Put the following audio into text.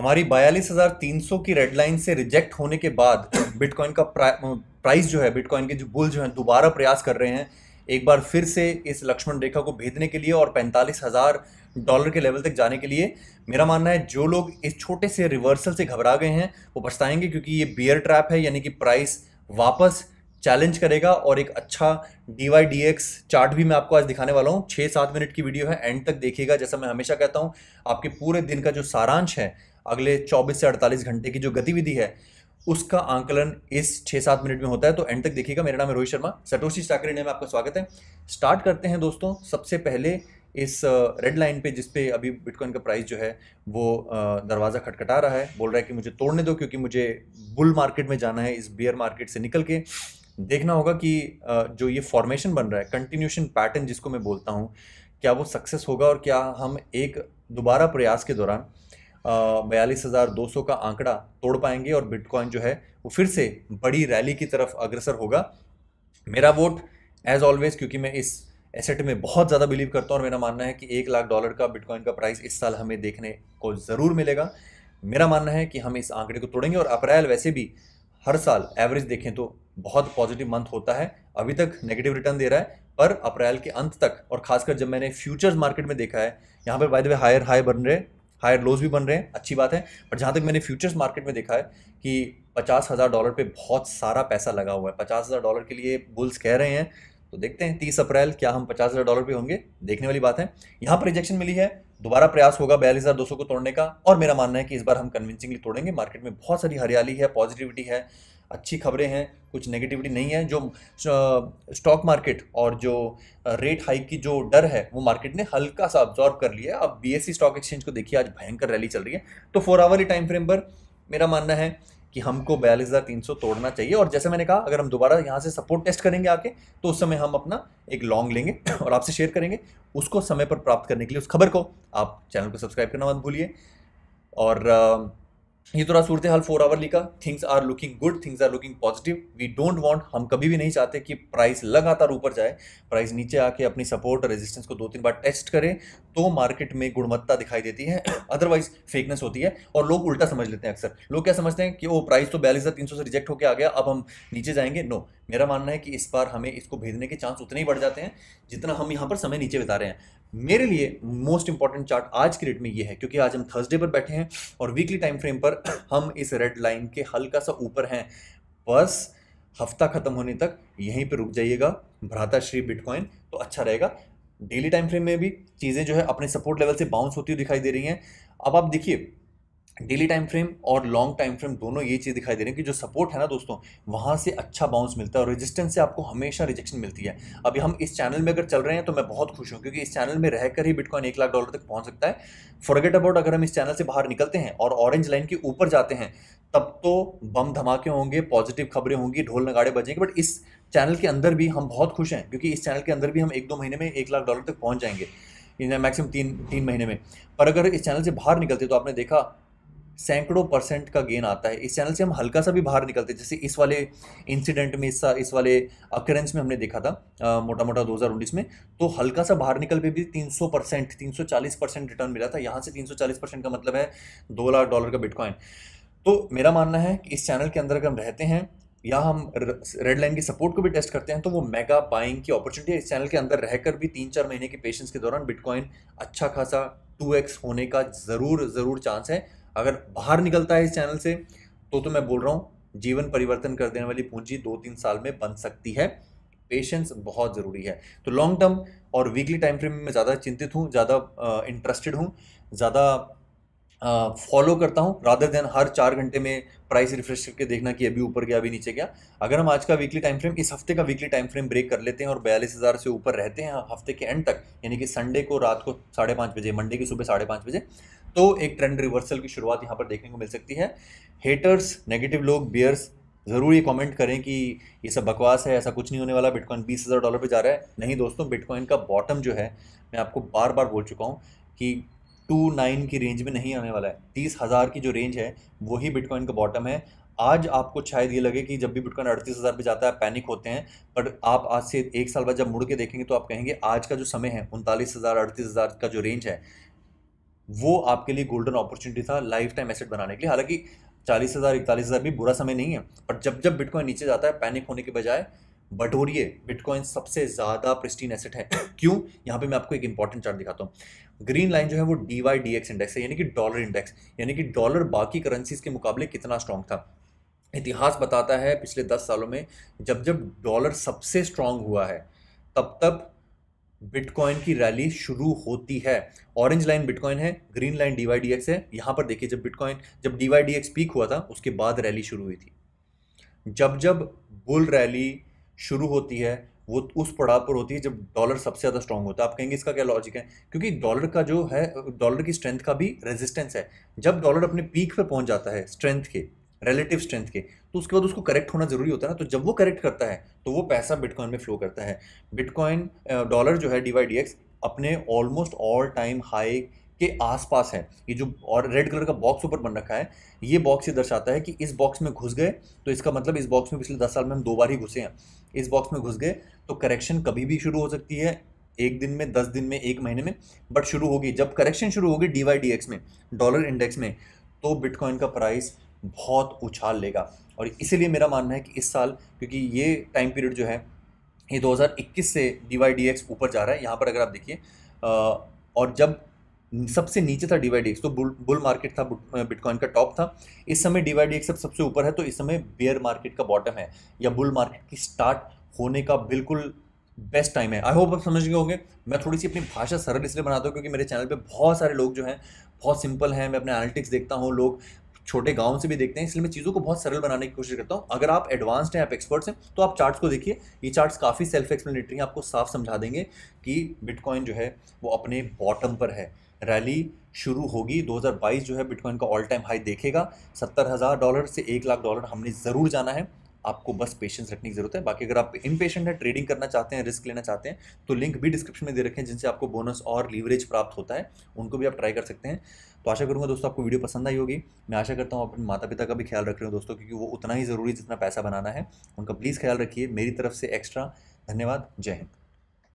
हमारी बयालीस हज़ार तीन सौ की रेड लाइन से रिजेक्ट होने के बाद बिटकॉइन का प्रा, प्राइस जो है बिटकॉइन के जो बुल जो है दोबारा प्रयास कर रहे हैं एक बार फिर से इस लक्ष्मण रेखा को भेदने के लिए और पैंतालीस हज़ार डॉलर के लेवल तक जाने के लिए मेरा मानना है जो लोग इस छोटे से रिवर्सल से घबरा गए हैं वो पछताएंगे क्योंकि ये बियर ट्रैप है यानी कि प्राइस वापस चैलेंज करेगा और एक अच्छा D Y D X chart भी मैं आपको आज दिखाने वाला हूँ छः सात मिनट की वीडियो है एंड तक देखिएगा जैसा मैं हमेशा कहता हूँ आपके पूरे दिन का जो सारांश है अगले 24 से 48 घंटे की जो गतिविधि है उसका आंकलन इस छः सात मिनट में होता है तो एंड तक देखिएगा मेरा नाम है रोहित शर्मा सटोशी चाकरी ने में आपका स्वागत है स्टार्ट करते हैं दोस्तों सबसे पहले इस रेड लाइन पे जिसपे अभी बिटकॉइन का प्राइस जो है वो दरवाज़ा खटखटा रहा है बोल रहा है कि मुझे तोड़ने दो क्योंकि मुझे बुल मार्केट में जाना है इस बियर मार्केट से निकल के देखना होगा कि जो ये फॉर्मेशन बन रहा है कंटिन्यूशन पैटर्न जिसको मैं बोलता हूँ क्या वो सक्सेस होगा और क्या हम एक दोबारा प्रयास के दौरान बयालीस हज़ार दो सौ का आंकड़ा तोड़ पाएंगे और बिटकॉइन जो है वो फिर से बड़ी रैली की तरफ अग्रसर होगा मेरा वोट एज ऑलवेज क्योंकि मैं इस एसेट में बहुत ज़्यादा बिलीव करता हूँ और मेरा मानना है कि एक लाख डॉलर का बिटकॉइन का प्राइस इस साल हमें देखने को ज़रूर मिलेगा मेरा मानना है कि हम इस आंकड़े को तोड़ेंगे और अप्रैल वैसे भी हर साल एवरेज देखें तो बहुत पॉजिटिव मंथ होता है अभी तक नेगेटिव रिटर्न दे रहा है पर अप्रैल के अंत तक और खासकर जब मैंने फ्यूचर्स मार्केट में देखा है यहाँ पर by the way higher high बन रहे हायर लोज भी बन रहे हैं अच्छी बात है पर जहाँ तक मैंने फ्यूचर्स मार्केट में देखा है कि पचास हज़ार डॉलर पर बहुत सारा पैसा लगा हुआ है पचास हज़ार डॉलर के लिए बुल्स कह रहे हैं तो देखते हैं तीस अप्रैल क्या हम पचास हज़ार डॉलर पर होंगे देखने वाली बात है यहाँ पर रिजेक्शन मिली है दोबारा प्रयास होगा बयालीस हज़ार दो सौ को तोड़ने का और मेरा मानना है कि इस बार हम कन्विंसिंगली तोड़ेंगे मार्केट में बहुत सारी हरियाली है पॉजिटिविटी है अच्छी खबरें हैं कुछ नेगेटिविटी नहीं है जो स्टॉक मार्केट और जो रेट हाइक की जो डर है वो मार्केट ने हल्का सा अब्जॉर्ब कर लिया है अब बी स्टॉक एक्सचेंज को देखिए आज भयंकर रैली चल रही है तो फोर आवर ही टाइम फ्रेम पर मेरा मानना है कि हमको बयालीस हज़ार तीन सौ तोड़ना चाहिए और जैसे मैंने कहा अगर हम दोबारा यहाँ से सपोर्ट टेस्ट करेंगे आके तो उस समय हम अपना एक लॉन्ग लेंगे और आपसे शेयर करेंगे उसको समय पर प्राप्त करने के लिए उस खबर को आप चैनल को सब्सक्राइब करना मत भूलिए और uh, ये थोड़ा सूरत हाल फोर आवर लिखा things are looking good things are looking positive we don't want हम कभी भी नहीं चाहते कि प्राइस लगातार ऊपर जाए प्राइस नीचे आके अपनी सपोर्ट और रेजिस्टेंस को दो तीन बार टेस्ट करें तो मार्केट में गुणवत्ता दिखाई देती है अदरवाइज फेकनेस होती है और लोग उल्टा समझ लेते हैं अक्सर लोग क्या समझते हैं कि वो प्राइस तो बयालीस हज़ार तीन सौ से रिजेक्ट होकर आ गया अब हम नीचे जाएंगे नो मेरा मानना है कि इस बार हमें इसको भेजने के चांस उतने ही बढ़ जाते हैं जितना हम यहाँ पर समय नीचे बिता रहे हैं मेरे लिए मोस्ट इंपॉर्टेंट चार्ट आज के डेट में ये है क्योंकि आज हम थर्सडे पर बैठे हैं और वीकली टाइम फ्रेम पर हम इस रेड लाइन के हल्का सा ऊपर हैं बस हफ्ता खत्म होने तक यहीं पर रुक जाइएगा भ्राता श्री बिटकॉइन तो अच्छा रहेगा डेली टाइम फ्रेम में भी चीज़ें जो है अपने सपोर्ट लेवल से बाउंस होती हुई दिखाई दे रही हैं अब आप देखिए डेली टाइम फ्रेम और लॉन्ग टाइम फ्रेम दोनों ये चीज़ दिखाई दे रही है कि जो सपोर्ट है ना दोस्तों वहाँ से अच्छा बाउंस मिलता है और रेजिस्टेंस से आपको हमेशा रिजेक्शन मिलती है अभी हम इस चैनल में अगर चल रहे हैं तो मैं बहुत खुश हूँ क्योंकि इस चैनल में रहकर ही बिटकॉइन एक लाख डॉलर तक पहुँच सकता है फॉरगेट अबाउट अगर हम इस चैनल से बाहर निकलते हैं और ऑरेंज लाइन के ऊपर जाते हैं तब तो बम धमाके होंगे पॉजिटिव खबरें होंगी ढोल नगाड़े बजेंगे बट इस चैनल के अंदर भी हम बहुत खुश हैं क्योंकि इस चैनल के अंदर भी हम एक दो महीने में एक लाख डॉलर तक पहुँच जाएंगे मैक्सिमम तीन तीन महीने में पर अगर इस चैनल से बाहर निकलते तो आपने देखा सैकड़ों परसेंट का गेन आता है इस चैनल से हम हल्का सा भी बाहर निकलते हैं जैसे इस वाले इंसिडेंट में इस इस वाले अकरेंस में हमने देखा था आ, मोटा मोटा 2019 में तो हल्का सा बाहर निकल पे भी 300 परसेंट तीन परसेंट रिटर्न मिला था यहाँ से 340 परसेंट का मतलब है दो लाख डॉलर का बिटकॉइन तो मेरा मानना है कि इस चैनल के अंदर अगर हम रहते हैं या हम रेड लाइन की सपोर्ट को भी टेस्ट करते हैं तो वो मेगा बाइंग की अपॉर्चुनिटी इस चैनल के अंदर रहकर भी तीन चार महीने के पेशेंस के दौरान बिटकॉइन अच्छा खासा 2x होने का ज़रूर ज़रूर चांस है अगर बाहर निकलता है इस चैनल से तो तो मैं बोल रहा हूँ जीवन परिवर्तन कर देने वाली पूंजी दो तीन साल में बन सकती है पेशेंस बहुत ज़रूरी है तो लॉन्ग टर्म और वीकली टाइम फ्रेम में ज़्यादा चिंतित हूँ ज़्यादा इंटरेस्टेड हूँ ज़्यादा फॉलो करता हूँ रादर देन हर चार घंटे में प्राइस रिफ्रेश करके देखना कि अभी ऊपर गया अभी नीचे गया अगर हम आज का वीकली टाइम फ्रेम इस हफ्ते का वीकली टाइम फ्रेम ब्रेक कर लेते हैं और बयालीस हज़ार से ऊपर रहते हैं हफ्ते के एंड तक यानी कि संडे को रात को साढ़े पाँच बजे मंडे की सुबह साढ़े पाँच बजे तो एक ट्रेंड रिवर्सल की शुरुआत यहाँ पर देखने को मिल सकती है हेटर्स नेगेटिव लोग बियर्स ज़रूर ये कमेंट करें कि ये सब बकवास है ऐसा कुछ नहीं होने वाला बिटकॉइन बीस हज़ार डॉलर पर जा रहा है नहीं दोस्तों बिटकॉइन का बॉटम जो है मैं आपको बार बार बोल चुका हूँ कि टू नाइन की रेंज में नहीं आने वाला है तीस हज़ार की जो रेंज है वही बिटकॉइन का बॉटम है आज आपको शायद ये लगे कि जब भी बिटकॉइन अड़तीस हज़ार पर जाता है पैनिक होते हैं पर आप आज से एक साल बाद जब मुड़ के देखेंगे तो आप कहेंगे आज का जो समय है उनतालीस हज़ार अड़तीस हज़ार का जो रेंज है वो आपके लिए गोल्डन अपॉर्चुनिटी था लाइफ टाइम एसेट बनाने के लिए हालांकि चालीस हज़ार इकतालीस हज़ार भी बुरा समय नहीं है पर जब जब बिटकॉइन नीचे जाता है पैनिक होने के बजाय बटोरिए बिटकॉइन सबसे ज़्यादा प्रिस्टीन एसेट है क्यों यहाँ पे मैं आपको एक इंपॉर्टेंट चार्ट दिखाता हूँ ग्रीन लाइन जो है वो D Y D X index है यानी कि डॉलर इंडेक्स यानी कि डॉलर बाकी करेंसीज के मुकाबले कितना स्ट्रांग था इतिहास बताता है पिछले दस सालों में जब जब डॉलर सबसे स्ट्रांग हुआ है तब तब बिटकॉइन की रैली शुरू होती है ऑरेंज लाइन बिटकॉइन है green line D Y D X है यहाँ पर देखिए जब बिटकॉइन जब D Y D X peak हुआ था उसके बाद रैली शुरू हुई थी जब जब बुल रैली शुरू होती है वो उस पड़ाव पर होती है जब डॉलर सबसे ज़्यादा स्ट्रॉन्ग होता है आप कहेंगे इसका क्या लॉजिक है क्योंकि डॉलर का जो है डॉलर की स्ट्रेंथ का भी रेजिस्टेंस है जब डॉलर अपने पीक पर पहुंच जाता है स्ट्रेंथ के रिलेटिव स्ट्रेंथ के तो उसके बाद उसको करेक्ट होना जरूरी होता है ना तो जब वो करेक्ट करता है तो वो पैसा बिटकॉइन में फ्लो करता है बिटकॉइन डॉलर जो है डी वाई डी एक्स अपने ऑलमोस्ट ऑल टाइम हाई के आसपास है ये जो और रेड कलर का बॉक्स ऊपर बन रखा है ये बॉक्स ये दर्शाता है कि इस बॉक्स में घुस गए तो इसका मतलब इस बॉक्स में पिछले दस साल में हम दो बार ही घुसे हैं इस बॉक्स में घुस गए तो करेक्शन कभी भी शुरू हो सकती है एक दिन में दस दिन में एक महीने में बट शुरू होगी जब करेक्शन शुरू होगी डी वाई डी एक्स में डॉलर इंडेक्स में तो बिटकॉइन का प्राइस बहुत उछाल लेगा और इसीलिए मेरा मानना है कि इस साल क्योंकि ये टाइम पीरियड जो है ये 2021 से डी वाई डी एक्स ऊपर जा रहा है यहाँ पर अगर आप देखिए और जब हम्म। सबसे नीचे था डीवाई तो बुल बुल मार्केट था बिटकॉइन का टॉप था इस समय डीवाई सब सबसे ऊपर है तो इस समय बेयर मार्केट का बॉटम है या बुल मार्केट की स्टार्ट होने का बिल्कुल बेस्ट टाइम है आई होप आप समझ गए होंगे मैं थोड़ी सी अपनी भाषा सरल इसलिए बनाता हूँ क्योंकि मेरे चैनल पे बहुत सारे लोग जो हैं बहुत सिंपल हैं मैं अपने एनालिटिक्स देखता हूँ लोग छोटे गाँव से भी देखते हैं इसलिए मैं चीज़ों को बहुत सरल बनाने की कोशिश करता हूँ अगर आप एडवांस्ड हैं आप एक्सपर्ट्स हैं तो आप चार्ट्स को देखिए ये चार्ट्स काफ़ी सेल्फ एक्सप्लेनेटरी हैं आपको साफ समझा देंगे कि बिटकॉइन जो है वो अपने बॉटम पर है रैली शुरू होगी 2022 जो है बिटकॉइन का ऑल टाइम हाई देखेगा सत्तर हज़ार डॉलर से एक लाख डॉलर हमने ज़रूर जाना है आपको बस पेशेंस रखने की जरूरत है बाकी अगर आप इम्पेशेंट है ट्रेडिंग करना चाहते हैं रिस्क लेना चाहते हैं तो लिंक भी डिस्क्रिप्शन में दे रखें जिनसे आपको बोनस और लीवरेज प्राप्त होता है उनको भी आप ट्राई कर सकते हैं तो आशा करूँगा दोस्तों आपको वीडियो पसंद आई होगी मैं आशा करता हूँ अपने माता पिता का भी ख्याल रख रहे हो दोस्तों क्योंकि वो उतना ही ज़रूरी जितना पैसा बनाना है उनका प्लीज़ ख्याल रखिए मेरी तरफ से एक्स्ट्रा धन्यवाद जय हिंद